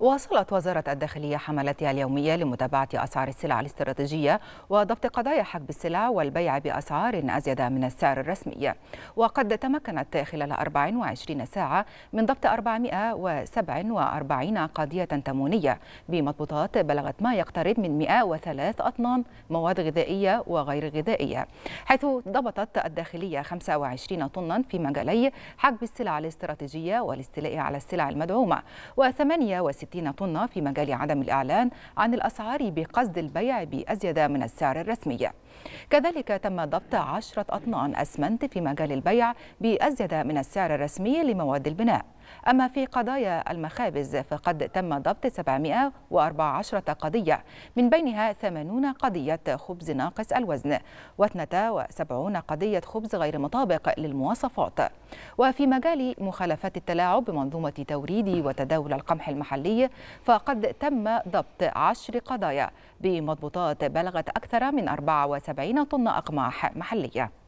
واصلت وزارة الداخلية حملتها اليومية لمتابعة أسعار السلع الاستراتيجية وضبط قضايا حجب السلع والبيع بأسعار أزيد من السعر الرسمي وقد تمكنت خلال 24 ساعة من ضبط 447 قضية تموينية بمضبوطات بلغت ما يقترب من 103 أطنان مواد غذائية وغير غذائية حيث ضبطت الداخلية 25 طنا في مجالي حجب السلع الاستراتيجية والاستيلاء على السلع المدعومة و68 60 طنة في مجال عدم الإعلان عن الأسعار بقصد البيع بأزيد من السعر الرسمي كذلك تم ضبط 10 أطنان أسمنت في مجال البيع بأزيد من السعر الرسمي لمواد البناء أما في قضايا المخابز فقد تم ضبط 714 قضية من بينها 80 قضية خبز ناقص الوزن و72 قضية خبز غير مطابق للمواصفات وفي مجال مخالفات التلاعب بمنظومة توريد وتداول القمح المحلي فقد تم ضبط عشر قضايا بمضبوطات بلغت أكثر من 74 طن أقماح محلية